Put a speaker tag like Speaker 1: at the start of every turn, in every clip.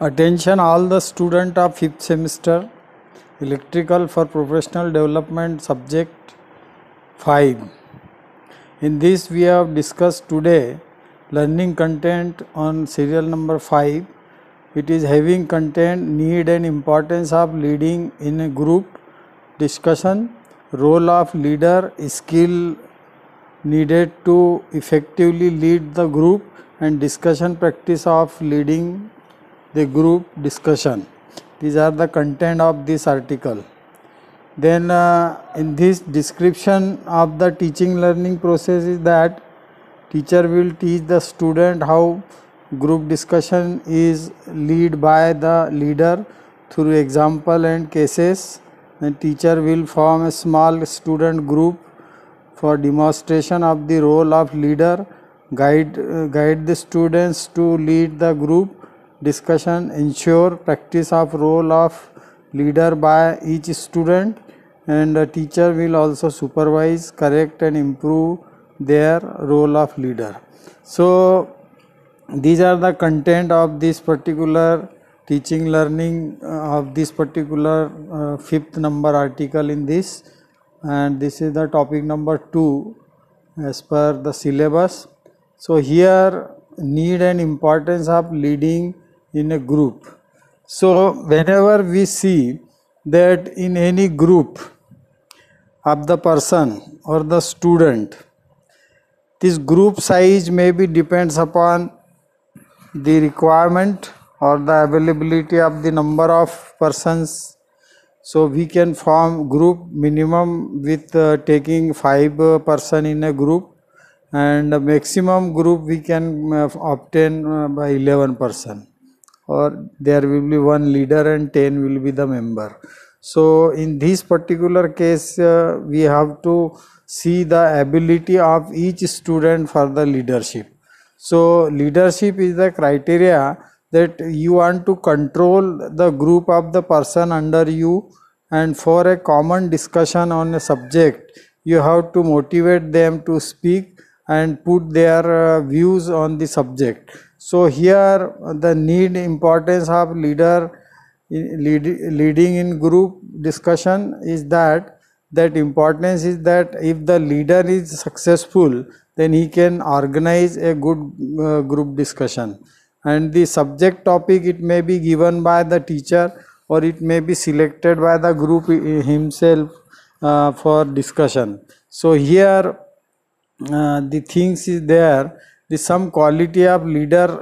Speaker 1: attention all the student of fifth semester electrical for professional development subject 5 in this we have discussed today learning content on serial number 5 it is having content need and importance of leading in a group discussion role of leader skill needed to effectively lead the group and discussion practice of leading the group discussion. These are the content of this article. Then uh, in this description of the teaching learning process is that teacher will teach the student how group discussion is lead by the leader through example and cases. The teacher will form a small student group for demonstration of the role of leader guide uh, guide the students to lead the group discussion ensure practice of role of leader by each student and the teacher will also supervise correct and improve their role of leader so these are the content of this particular teaching learning uh, of this particular uh, fifth number article in this and this is the topic number 2 as per the syllabus so here need and importance of leading in a group. So, whenever we see that in any group of the person or the student, this group size maybe depends upon the requirement or the availability of the number of persons. So, we can form group minimum with uh, taking 5 uh, person in a group and maximum group we can uh, obtain uh, by 11 person or there will be one leader and 10 will be the member. So in this particular case, uh, we have to see the ability of each student for the leadership. So leadership is the criteria that you want to control the group of the person under you and for a common discussion on a subject, you have to motivate them to speak and put their uh, views on the subject. So here the need importance of leader lead, leading in group discussion is that that importance is that if the leader is successful then he can organize a good uh, group discussion and the subject topic it may be given by the teacher or it may be selected by the group himself uh, for discussion so here uh, the things is there the some quality of leadership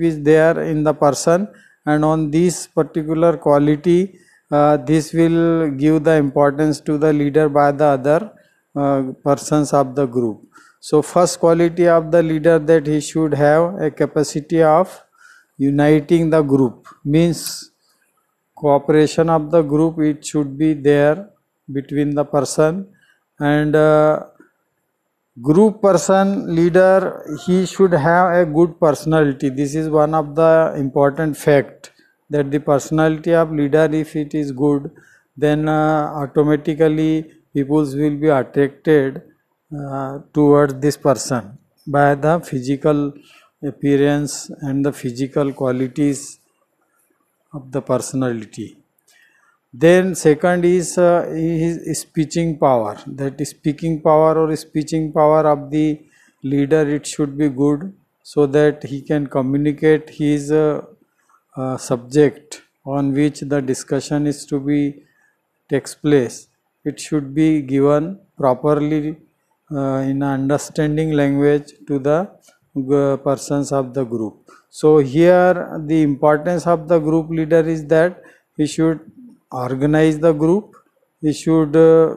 Speaker 1: uh, is there in the person and on this particular quality uh, this will give the importance to the leader by the other uh, persons of the group so first quality of the leader that he should have a capacity of uniting the group means cooperation of the group it should be there between the person and uh, group person leader he should have a good personality this is one of the important fact that the personality of leader if it is good then uh, automatically people will be attracted uh, towards this person by the physical appearance and the physical qualities of the personality then second is uh, his speaking power, that speaking power or speaking power of the leader it should be good so that he can communicate his uh, uh, subject on which the discussion is to be takes place. It should be given properly uh, in understanding language to the persons of the group. So here the importance of the group leader is that he should organize the group he should uh,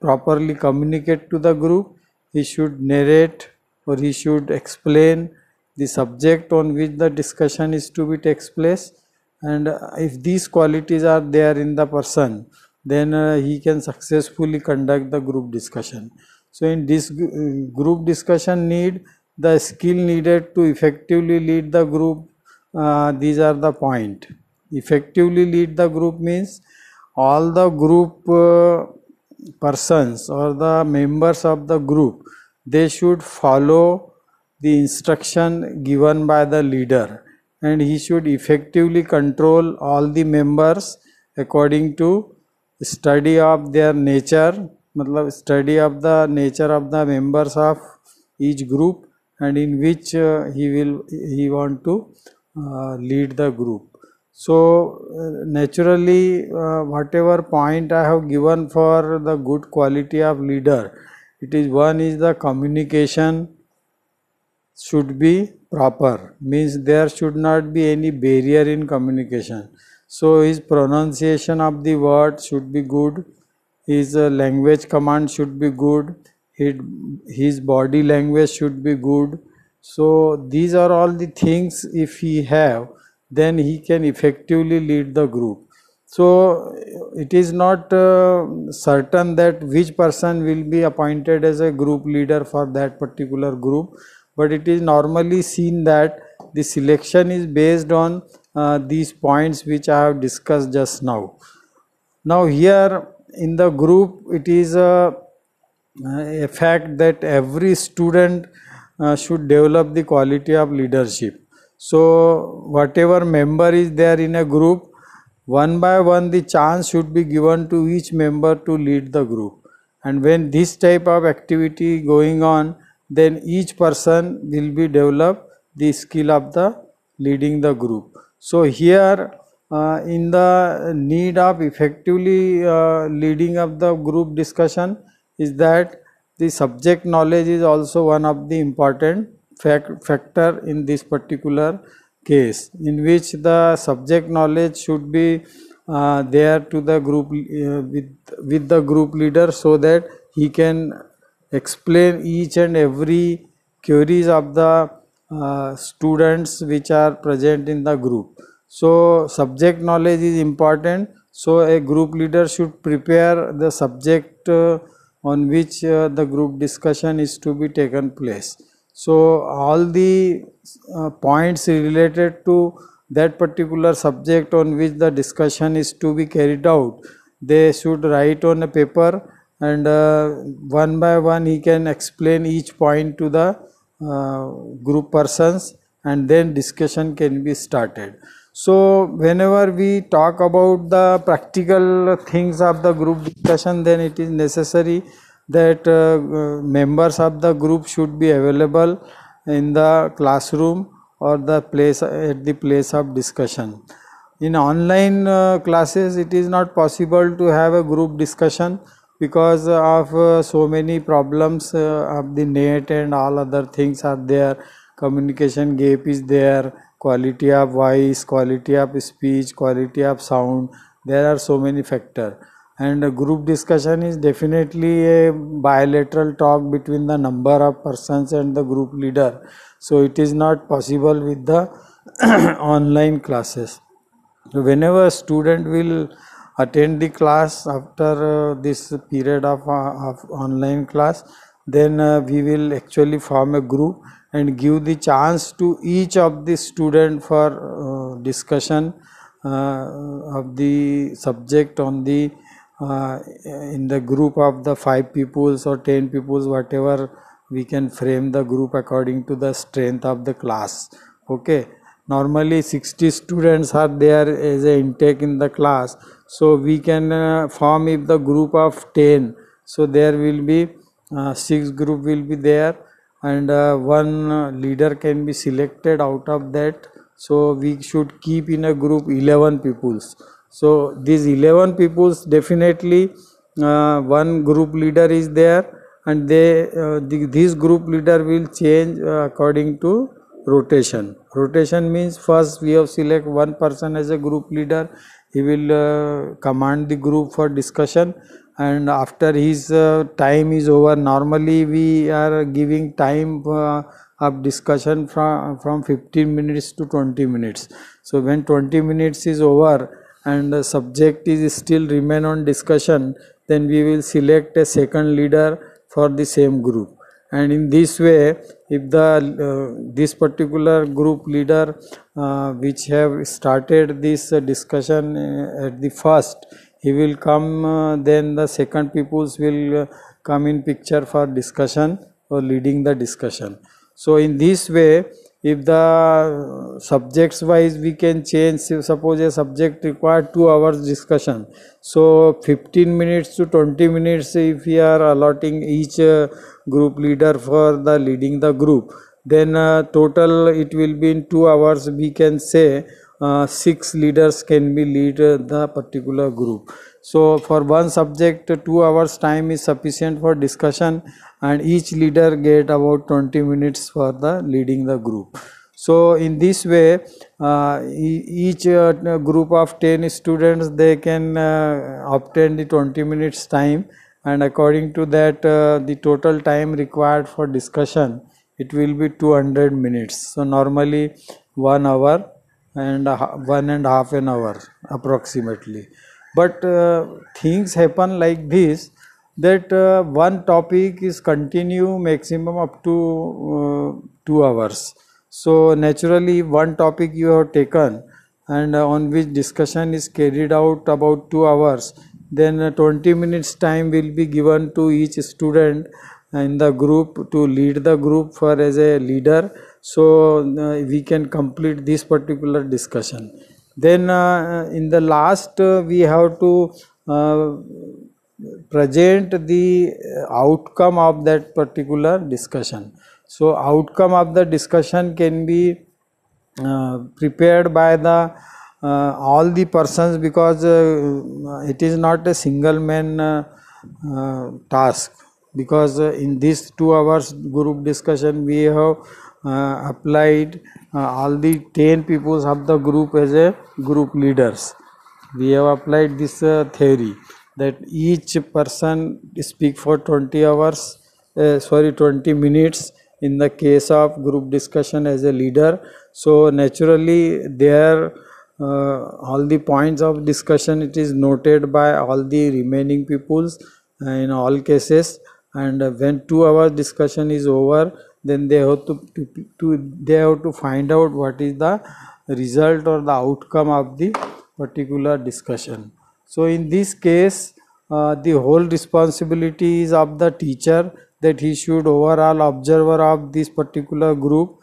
Speaker 1: properly communicate to the group he should narrate or he should explain the subject on which the discussion is to be takes place and uh, if these qualities are there in the person then uh, he can successfully conduct the group discussion so in this uh, group discussion need the skill needed to effectively lead the group uh, these are the point effectively lead the group means all the group uh, persons or the members of the group they should follow the instruction given by the leader and he should effectively control all the members according to study of their nature मतलब study of the nature of the members of each group and in which uh, he will he want to uh, lead the group so uh, naturally, uh, whatever point I have given for the good quality of leader, it is one is the communication should be proper, means there should not be any barrier in communication. So his pronunciation of the word should be good, his uh, language command should be good, his body language should be good. So these are all the things if he have, then he can effectively lead the group. So it is not uh, certain that which person will be appointed as a group leader for that particular group, but it is normally seen that the selection is based on uh, these points which I have discussed just now. Now here in the group it is a, uh, a fact that every student uh, should develop the quality of leadership so, whatever member is there in a group, one by one the chance should be given to each member to lead the group. And when this type of activity going on, then each person will be develop the skill of the leading the group. So here uh, in the need of effectively uh, leading of the group discussion is that the subject knowledge is also one of the important fact, factor in this particular case in which the subject knowledge should be uh, there to the group uh, with with the group leader so that he can explain each and every queries of the uh, students which are present in the group so subject knowledge is important so a group leader should prepare the subject uh, on which uh, the group discussion is to be taken place so, all the uh, points related to that particular subject on which the discussion is to be carried out, they should write on a paper and uh, one by one he can explain each point to the uh, group persons and then discussion can be started. So, whenever we talk about the practical things of the group discussion, then it is necessary that uh, members of the group should be available in the classroom or the place at the place of discussion. In online uh, classes, it is not possible to have a group discussion because of uh, so many problems of the net and all other things are there. Communication gap is there, quality of voice, quality of speech, quality of sound. There are so many factors and a group discussion is definitely a bilateral talk between the number of persons and the group leader so it is not possible with the online classes whenever a student will attend the class after uh, this period of, uh, of online class then uh, we will actually form a group and give the chance to each of the student for uh, discussion uh, of the subject on the uh, in the group of the five pupils or ten pupils whatever we can frame the group according to the strength of the class okay normally 60 students are there as a intake in the class so we can uh, form if the group of 10 so there will be uh, six group will be there and uh, one leader can be selected out of that so we should keep in a group 11 pupils so these 11 peoples definitely uh, one group leader is there and they uh, this group leader will change uh, according to rotation. Rotation means first we have select one person as a group leader. He will uh, command the group for discussion and after his uh, time is over normally we are giving time uh, of discussion from, from 15 minutes to 20 minutes. So when 20 minutes is over and the subject is still remain on discussion then we will select a second leader for the same group and in this way if the uh, this particular group leader uh, which have started this uh, discussion uh, at the first he will come uh, then the second peoples will uh, come in picture for discussion or leading the discussion so in this way if the subjects wise we can change suppose a subject required 2 hours discussion so 15 minutes to 20 minutes if we are allotting each uh, group leader for the leading the group then uh, total it will be in 2 hours we can say uh, six leaders can be lead uh, the particular group so for one subject, two hours time is sufficient for discussion and each leader get about 20 minutes for the leading the group. So in this way, uh, each uh, group of 10 students, they can uh, obtain the 20 minutes time and according to that, uh, the total time required for discussion, it will be 200 minutes. So normally one hour and one and half an hour approximately but uh, things happen like this that uh, one topic is continue maximum up to uh, 2 hours so naturally one topic you have taken and uh, on which discussion is carried out about 2 hours then uh, 20 minutes time will be given to each student in the group to lead the group for as a leader so uh, we can complete this particular discussion then uh, in the last uh, we have to uh, present the outcome of that particular discussion. So outcome of the discussion can be uh, prepared by the uh, all the persons because uh, it is not a single man task because in these two hours group discussion we have uh, applied uh, all the 10 peoples of the group as a group leaders we have applied this uh, theory that each person speak for 20 hours uh, sorry 20 minutes in the case of group discussion as a leader so naturally there uh, all the points of discussion it is noted by all the remaining peoples in all cases and when 2 hours discussion is over then they have to, to, to they have to find out what is the result or the outcome of the particular discussion so in this case uh, the whole responsibility is of the teacher that he should overall observer of this particular group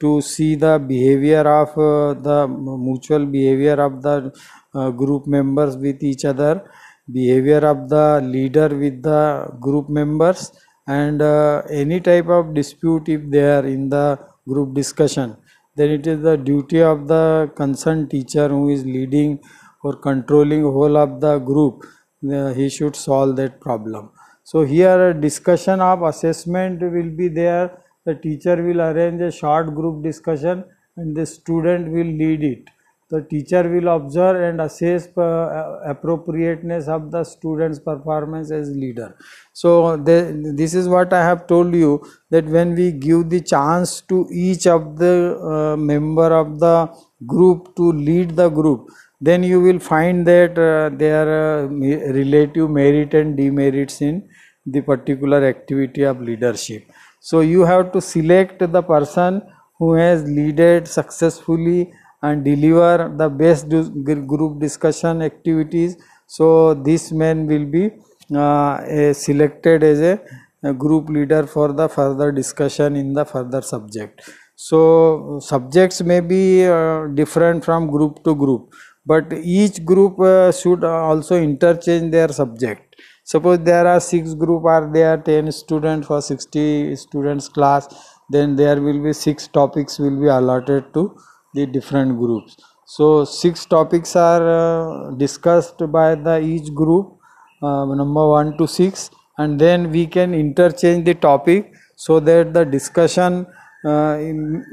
Speaker 1: to see the behavior of uh, the mutual behavior of the uh, group members with each other behavior of the leader with the group members and uh, any type of dispute if they are in the group discussion then it is the duty of the concerned teacher who is leading or controlling whole of the group uh, he should solve that problem so here a discussion of assessment will be there the teacher will arrange a short group discussion and the student will lead it the teacher will observe and assess uh, appropriateness of the student's performance as leader. So this is what I have told you that when we give the chance to each of the uh, member of the group to lead the group, then you will find that uh, are uh, relative merit and demerits in the particular activity of leadership. So you have to select the person who has led successfully and deliver the best group discussion activities. So this man will be uh, selected as a, a group leader for the further discussion in the further subject. So subjects may be uh, different from group to group, but each group uh, should also interchange their subject. Suppose there are six group or there are 10 students for 60 students class, then there will be six topics will be allotted to the different groups so six topics are uh, discussed by the each group uh, number 1 to 6 and then we can interchange the topic so that the discussion uh,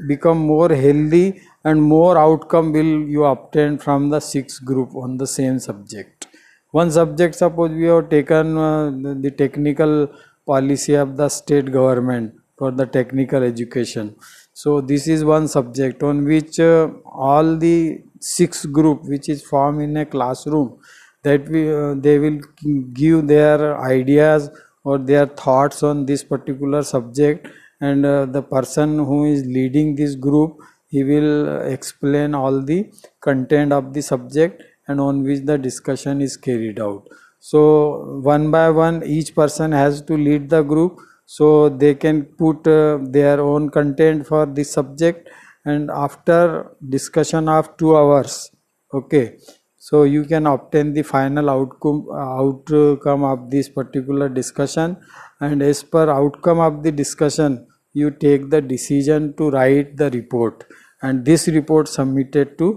Speaker 1: become more healthy and more outcome will you obtain from the six group on the same subject one subject suppose we have taken uh, the, the technical policy of the state government for the technical education so this is one subject on which uh, all the six group which is formed in a classroom that we uh, they will give their ideas or their thoughts on this particular subject and uh, the person who is leading this group he will explain all the content of the subject and on which the discussion is carried out so one by one each person has to lead the group so they can put uh, their own content for the subject and after discussion of 2 hours okay so you can obtain the final outcome outcome of this particular discussion and as per outcome of the discussion you take the decision to write the report and this report submitted to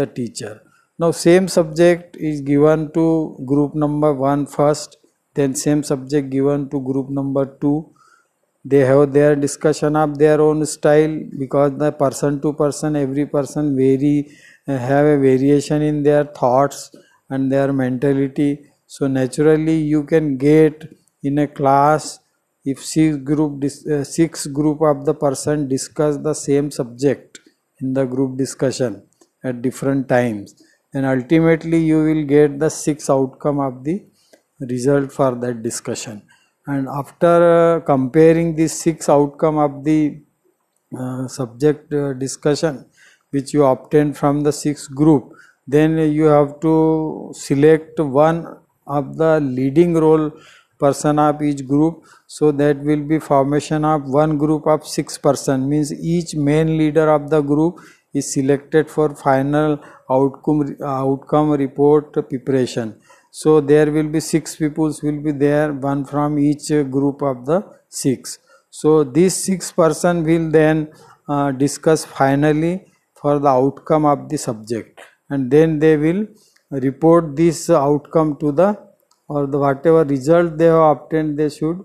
Speaker 1: the teacher now same subject is given to group number 1 first then same subject given to group number 2 they have their discussion of their own style because the person to person every person vary uh, have a variation in their thoughts and their mentality so naturally you can get in a class if six group uh, six group of the person discuss the same subject in the group discussion at different times and ultimately you will get the six outcome of the result for that discussion and after uh, comparing these six outcome of the uh, subject uh, discussion which you obtained from the six group then you have to select one of the leading role person of each group so that will be formation of one group of six person means each main leader of the group is selected for final outcome outcome report preparation so there will be six peoples will be there, one from each group of the six. So these six person will then uh, discuss finally for the outcome of the subject and then they will report this outcome to the or the whatever result they have obtained they should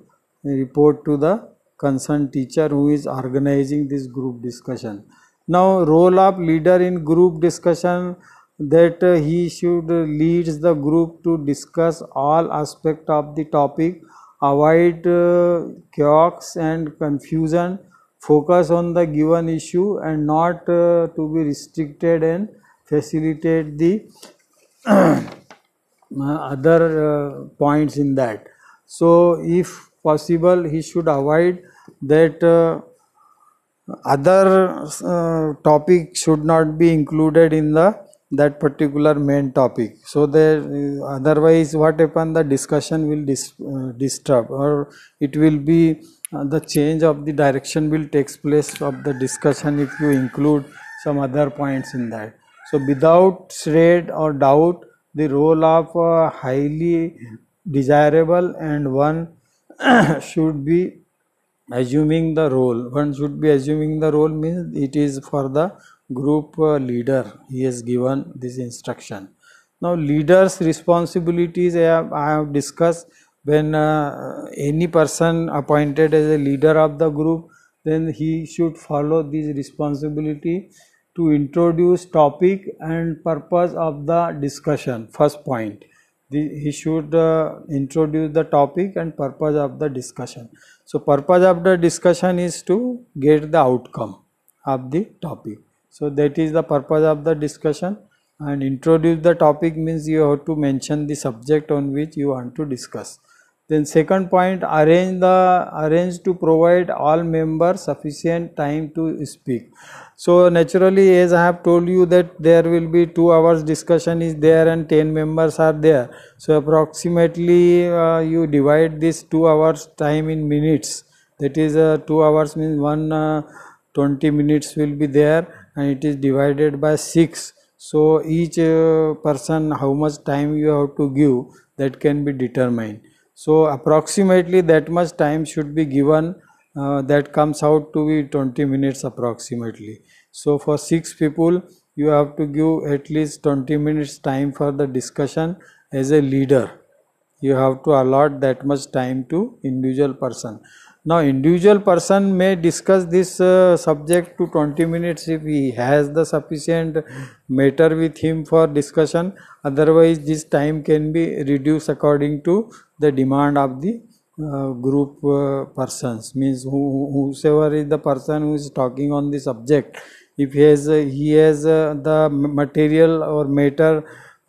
Speaker 1: report to the concerned teacher who is organizing this group discussion. Now role of leader in group discussion that uh, he should lead the group to discuss all aspects of the topic, avoid uh, chaos and confusion, focus on the given issue and not uh, to be restricted and facilitate the uh, other uh, points in that. So, if possible, he should avoid that uh, other topic should not be included in the that particular main topic so there otherwise what happen the discussion will dis, uh, disturb or it will be uh, the change of the direction will takes place of the discussion if you include some other points in that so without shred or doubt the role of uh, highly desirable and one should be assuming the role one should be assuming the role means it is for the group uh, leader he has given this instruction now leaders responsibilities I have, I have discussed when uh, any person appointed as a leader of the group then he should follow this responsibility to introduce topic and purpose of the discussion first point he should uh, introduce the topic and purpose of the discussion so purpose of the discussion is to get the outcome of the topic so that is the purpose of the discussion and introduce the topic means you have to mention the subject on which you want to discuss. Then second point arrange the arrange to provide all members sufficient time to speak. So naturally as I have told you that there will be 2 hours discussion is there and 10 members are there. So approximately uh, you divide this 2 hours time in minutes that is uh, 2 hours means 1 uh, 20 minutes will be there and it is divided by 6 so each uh, person how much time you have to give that can be determined so approximately that much time should be given uh, that comes out to be 20 minutes approximately so for 6 people you have to give at least 20 minutes time for the discussion as a leader you have to allot that much time to individual person now individual person may discuss this uh, subject to 20 minutes if he has the sufficient matter with him for discussion otherwise this time can be reduced according to the demand of the uh, group uh, persons means who, whosoever is the person who is talking on the subject if he has uh, he has uh, the material or matter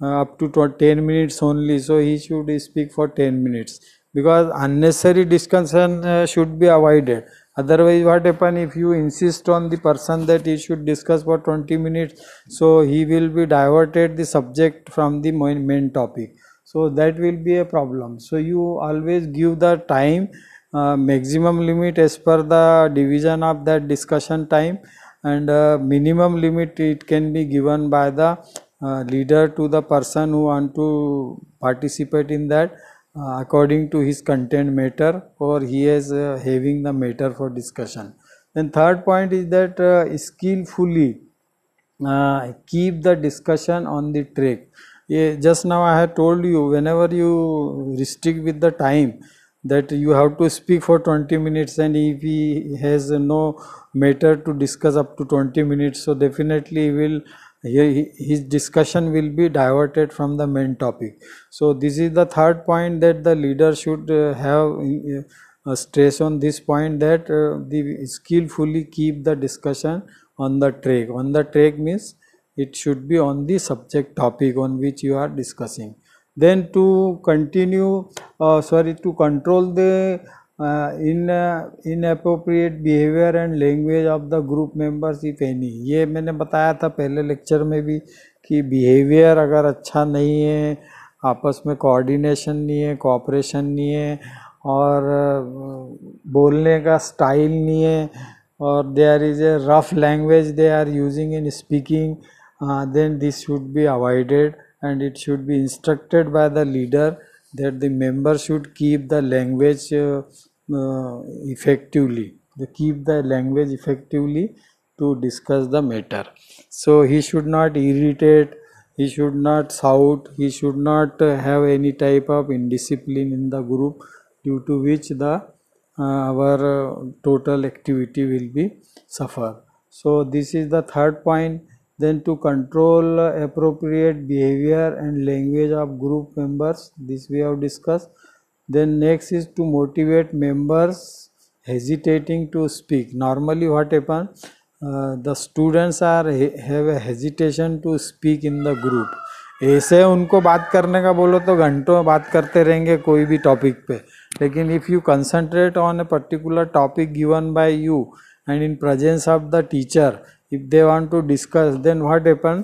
Speaker 1: uh, up to 10 minutes only so he should speak for 10 minutes because unnecessary discussion uh, should be avoided otherwise what happen if you insist on the person that he should discuss for 20 minutes so he will be diverted the subject from the main, main topic so that will be a problem so you always give the time uh, maximum limit as per the division of that discussion time and uh, minimum limit it can be given by the uh, leader to the person who want to participate in that uh, according to his content matter or he is uh, having the matter for discussion. Then third point is that uh, skillfully uh, keep the discussion on the track. Yeah, just now I had told you whenever you restrict with the time that you have to speak for 20 minutes and if he has no matter to discuss up to 20 minutes so definitely he will here his discussion will be diverted from the main topic. So this is the third point that the leader should uh, have uh, uh, stress on this point that the skillfully keep the discussion on the track. On the track means it should be on the subject topic on which you are discussing. Then to continue, uh, sorry, to control the in inappropriate behaviour and language of the group members if any ये मैंने बताया था पहले lecture में भी कि behaviour अगर अच्छा नहीं है आपस में कोऑर्डिनेशन नहीं है कोऑपरेशन नहीं है और uh, बोलने का स्टाइल नहीं है और they are is a rough language they are using in speaking then this should be avoided and it should be instructed by the leader that the member should keep the language uh, uh, effectively they keep the language effectively to discuss the matter so he should not irritate he should not shout he should not have any type of indiscipline in the group due to which the uh, our uh, total activity will be suffer so this is the third point Then to control appropriate behavior and language of group members, this we have discussed. Then next is to motivate members hesitating to speak. Normally what happen uh, the students are have a hesitation to speak in the group. ऐसे उनको बात करने का बोलो तो घंटों बात करते रहेंगे कोई भी टॉपिक पे लेकिन if you concentrate on a particular topic given by you and in presence of the teacher if they want to discuss then what happen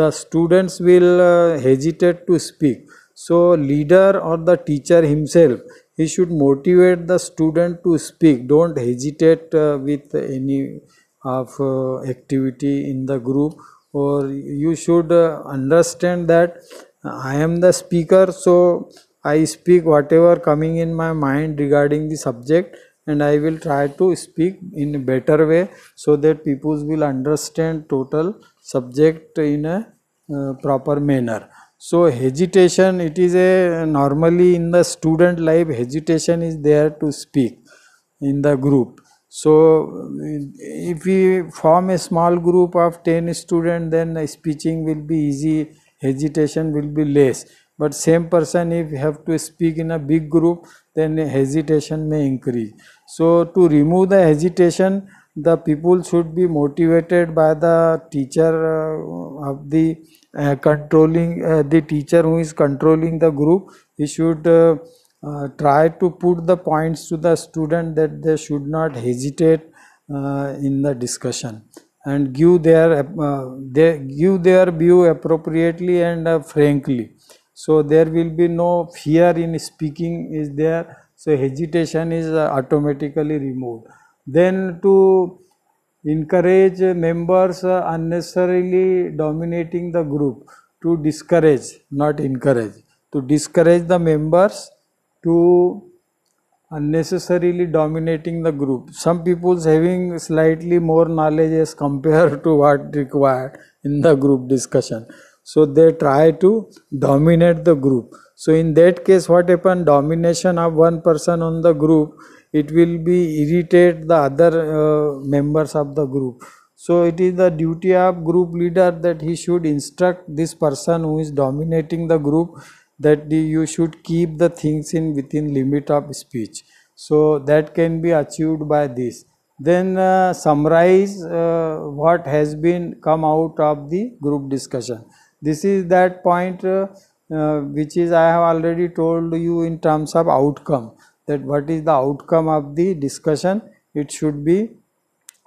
Speaker 1: the students will uh, hesitate to speak so leader or the teacher himself he should motivate the student to speak don't hesitate uh, with any of uh, activity in the group or you should uh, understand that i am the speaker so i speak whatever coming in my mind regarding the subject and I will try to speak in better way so that people will understand total subject in a uh, proper manner. So hesitation it is a normally in the student life hesitation is there to speak in the group. So if we form a small group of 10 students then speaking will be easy hesitation will be less but same person if you have to speak in a big group then hesitation may increase. So to remove the hesitation, the people should be motivated by the teacher uh, of the uh, controlling uh, the teacher who is controlling the group he should uh, uh try to put the points to the student that they should not hesitate uh, in the discussion and give their uh, they give their view appropriately and frankly so there will be no fear in speaking is there. So hesitation is uh, automatically removed. Then to encourage members uh, unnecessarily dominating the group to discourage not encourage to discourage the members to unnecessarily dominating the group some people's having slightly more knowledge as compared to what required in the group discussion so they try to dominate the group so in that case what happen domination of one person on the group it will be irritate the other uh, members of the group so it is the duty of group leader that he should instruct this person who is dominating the group that you should keep the things in within limit of speech so that can be achieved by this then uh, summarize uh, what has been come out of the group discussion this is that point uh, uh, which is I have already told you in terms of outcome that what is the outcome of the discussion it should be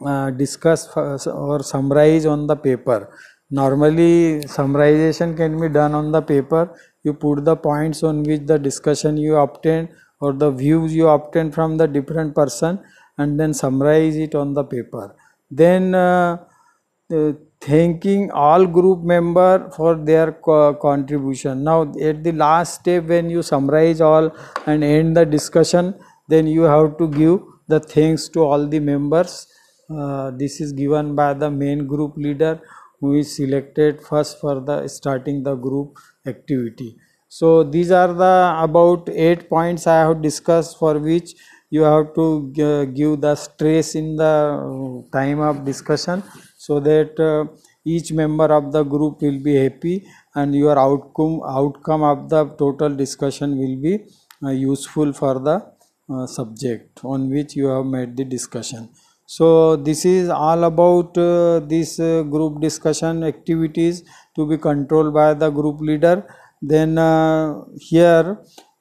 Speaker 1: uh, discussed or summarized on the paper. Normally summarization can be done on the paper you put the points on which the discussion you obtained or the views you obtained from the different person and then summarize it on the paper. Then uh, uh thanking all group member for their co contribution. Now at the last step when you summarize all and end the discussion, then you have to give the thanks to all the members. Uh, this is given by the main group leader who is selected first for the starting the group activity. So these are the about 8 points I have discussed for which you have to uh, give the stress in the uh, time of discussion so that uh, each member of the group will be happy and your outcome outcome of the total discussion will be uh, useful for the uh, subject on which you have made the discussion so this is all about uh, this uh, group discussion activities to be controlled by the group leader then uh, here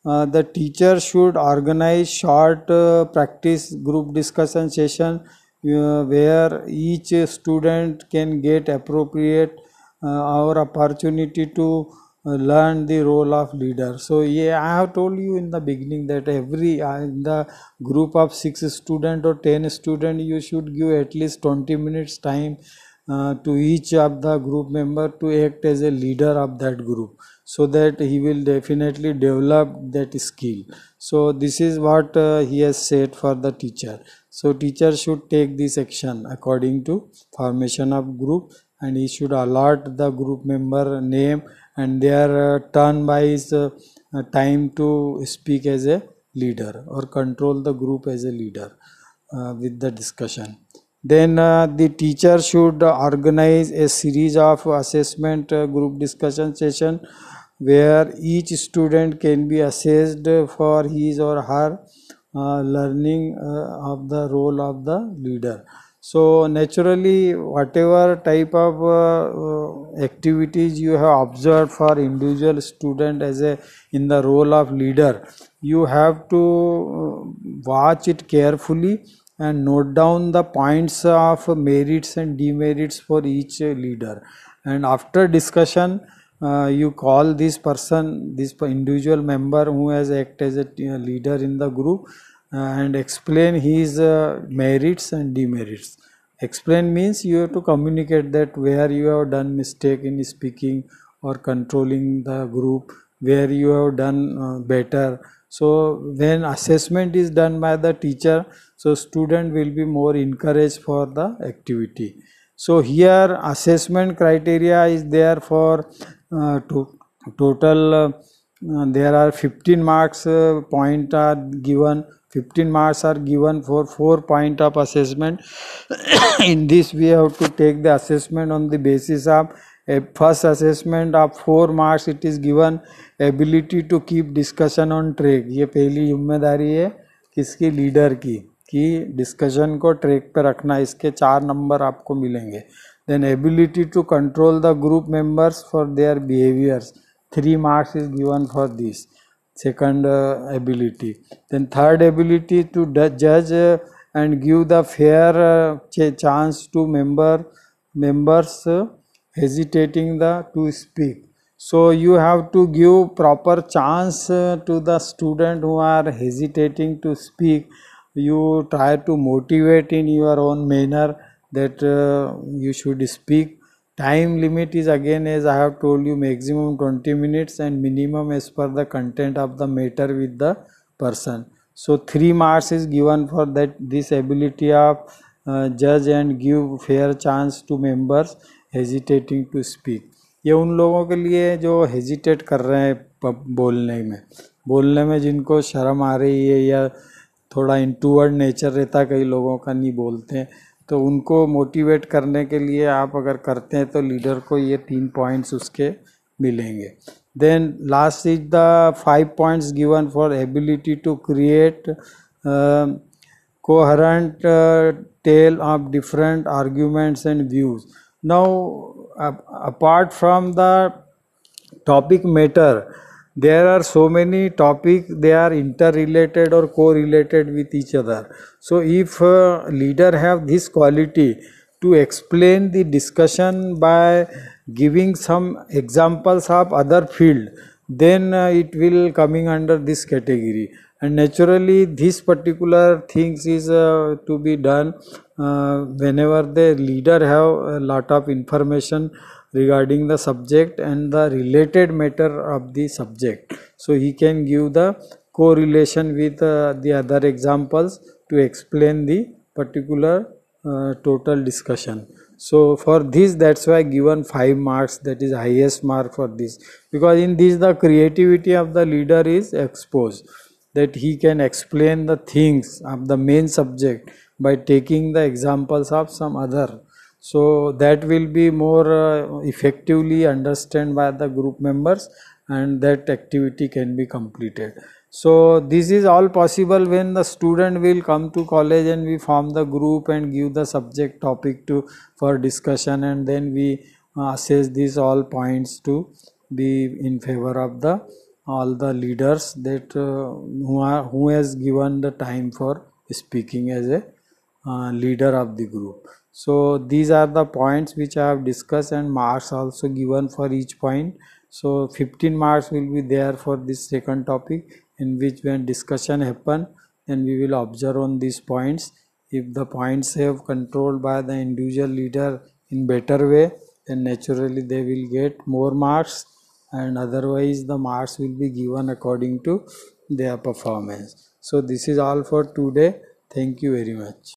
Speaker 1: uh, the teacher should organize short uh, practice group discussion session where each student can get appropriate uh, our opportunity to uh, learn the role of leader so yeah i have told you in the beginning that every uh, in the group of six student or 10 student you should give at least 20 minutes time uh, to each of the group member to act as a leader of that group so that he will definitely develop that skill so this is what uh, he has said for the teacher so teacher should take this action according to formation of group and he should alert the group member name and their uh, turn by uh, uh, time to speak as a leader or control the group as a leader uh, with the discussion. Then uh, the teacher should organize a series of assessment uh, group discussion session where each student can be assessed for his or her uh, learning uh, of the role of the leader so naturally whatever type of uh, uh, activities you have observed for individual student as a in the role of leader you have to watch it carefully and note down the points of merits and demerits for each leader and after discussion uh, you call this person, this individual member who has acted as a uh, leader in the group uh, and explain his uh, merits and demerits. Explain means you have to communicate that where you have done mistake in speaking or controlling the group, where you have done better. So when assessment is done by the teacher, so student will be more encouraged for the activity. So here assessment criteria is there for to, total there are 15 marks point are given 15 marks are given for 4 point of assessment in this we have to take the assessment on the basis of a first assessment of 4 marks it is given ability to keep discussion on track ये पहली जिम्मेदारी है किसकी leader की कि discussion को track पर रखना इसके चार नंबर आपको मिलेंगे Then ability to control the group members for their behaviors. 3 marks is given for this. Second uh, ability. Then third ability to judge uh, and give the fair uh, ch chance to member members uh, hesitating the to speak. So you have to give proper chance uh, to the student who are hesitating to speak. You try to motivate in your own manner that uh, you should speak time limit is again as i have told you maximum 20 minutes and minimum as per the content of the matter with the person so 3 marks is given for that this ability of uh, judge and give fair chance to members hesitating to speak ये उन लोगों के लिए जो hesitate कर रहे हैं बोलने में बोलने में जिनको शर्म आ रही है या थोड़ा इंटूवर्ड नेचर रहता है कई लोगों का नहीं बोलते हैं तो उनको मोटिवेट करने के लिए आप अगर करते हैं तो लीडर को ये तीन पॉइंट्स उसके मिलेंगे then last is the five points given for ability to create coherent tale of different arguments and views now apart from the topic matter there are so many topics they are interrelated or correlated with each other so if uh, leader have this quality to explain the discussion by giving some examples of other field then uh, it will coming under this category and naturally this particular things is uh, to be done uh, whenever the leader have a lot of information regarding the subject and the related matter of the subject. So he can give the correlation with uh, the other examples to explain the particular uh, total discussion. So for this that's why given 5 marks that is highest mark for this because in this the creativity of the leader is exposed that he can explain the things of the main subject by taking the examples of some other so that will be more uh, effectively understood by the group members and that activity can be completed. So this is all possible when the student will come to college and we form the group and give the subject topic to for discussion and then we uh, assess these all points to be in favor of the all the leaders that uh, who, are, who has given the time for speaking as a uh, leader of the group so these are the points which i have discussed and marks also given for each point so 15 marks will be there for this second topic in which when discussion happen then we will observe on these points if the points have controlled by the individual leader in better way then naturally they will get more marks and otherwise the marks will be given according to their performance so this is all for today thank you very much